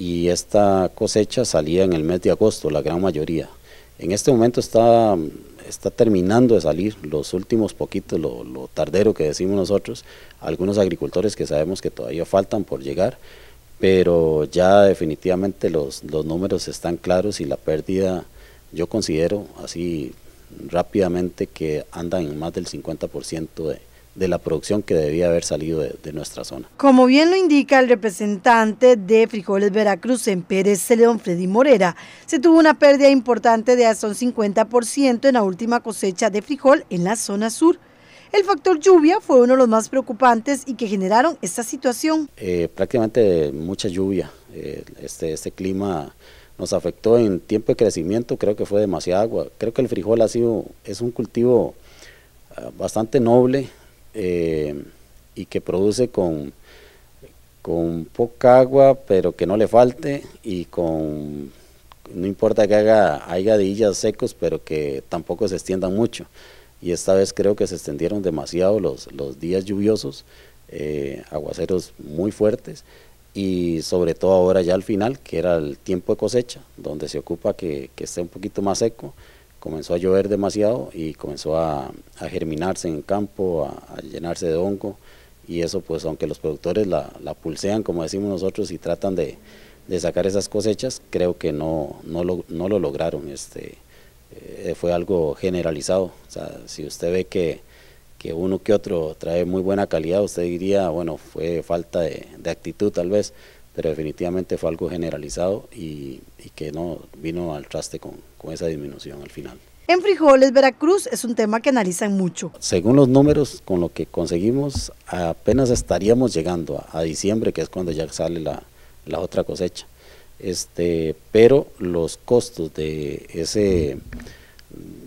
y esta cosecha salía en el mes de agosto, la gran mayoría. En este momento está, está terminando de salir los últimos poquitos, lo, tardero que decimos nosotros, algunos agricultores que sabemos que todavía faltan por llegar, pero ya definitivamente los, los números están claros y la pérdida yo considero así rápidamente que andan en más del 50% de, de la producción que debía haber salido de, nuestra zona. Como bien lo indica el representante de Frijoles Veracruz en Pérez León, Freddy Morera, se tuvo una pérdida importante de hasta un 50% en la última cosecha de frijol en la zona sur. El factor lluvia fue uno de los más preocupantes y que generaron esta situación. Eh, prácticamente mucha lluvia. Eh, este, este clima nos afectó en tiempo de crecimiento, creo que fue demasiada agua. Creo que el frijol ha sido, es un cultivo ah, bastante noble, eh, y que produce con, poca agua, pero que no le falte y con no importa que haga, haya dillas secos, pero que tampoco se extiendan mucho. Y esta vez creo que se extendieron demasiado los, días lluviosos, eh, aguaceros muy fuertes, y sobre todo ahora ya al final, que era el tiempo de cosecha, donde se ocupa que esté un poquito más seco comenzó a llover demasiado y comenzó a, germinarse en el campo, a, llenarse de hongo y eso pues aunque los productores la, la pulsean como decimos nosotros y tratan de, sacar esas cosechas, creo que no, no, lo, no lo lograron, este, eh, fue algo generalizado, sea, si usted ve que, que, uno que otro trae muy buena calidad, usted diría, bueno, fue falta de, de actitud tal vez, pero definitivamente fue algo generalizado y, que no vino al traste con, esa disminución al final. En frijoles, Veracruz es un tema que analizan mucho. Según los números, con lo que conseguimos, apenas estaríamos llegando a, diciembre, que es cuando ya sale la, otra cosecha. Este, pero los costos de ese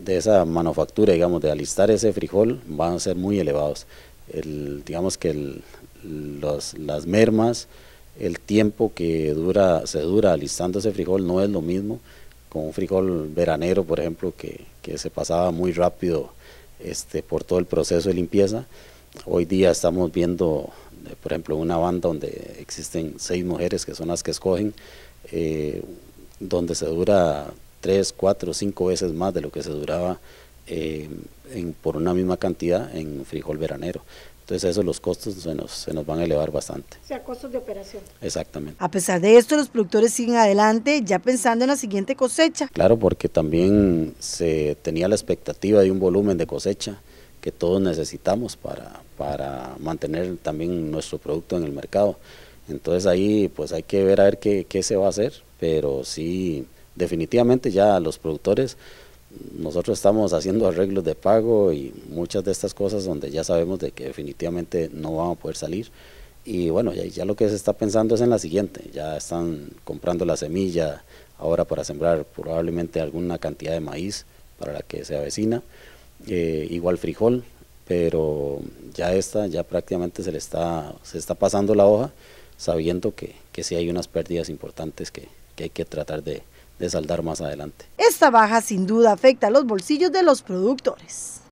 de esa manufactura, digamos, de alistar ese frijol, van a ser muy elevados. El, digamos que las mermas, el tiempo que dura, se dura alistando ese frijol no es lo mismo con un frijol veranero, por ejemplo, que, se pasaba muy rápido este, por todo el proceso de limpieza. Hoy día estamos viendo, eh, por ejemplo, una banda donde existen seis mujeres que son las que escogen, eh, donde se dura tres, cuatro, cinco veces más de lo que se duraba eh, por una misma cantidad en frijol veranero. Entonces eso los costos se nos, se nos, van a elevar bastante. O sea, costos de operación. Exactamente. A pesar de esto, los productores siguen adelante ya pensando en la siguiente cosecha. Claro, porque también se tenía la expectativa de un volumen de cosecha que todos necesitamos para, para mantener también nuestro producto en el mercado. Entonces ahí pues hay que ver a ver qué, qué se va a hacer, pero sí, definitivamente ya los productores nosotros estamos haciendo arreglos de pago y muchas de estas cosas donde ya sabemos de que definitivamente no vamos a poder salir. Y bueno, ya, lo que se está pensando es en la siguiente, ya están comprando la semilla ahora para sembrar probablemente alguna cantidad de maíz para la que se avecina, eh, igual frijol, pero ya está ya prácticamente se le está, se está pasando la hoja sabiendo que, que sí hay unas pérdidas importantes que, que hay que tratar de, de saldar más adelante. Esta baja sin duda afecta a los bolsillos de los productores.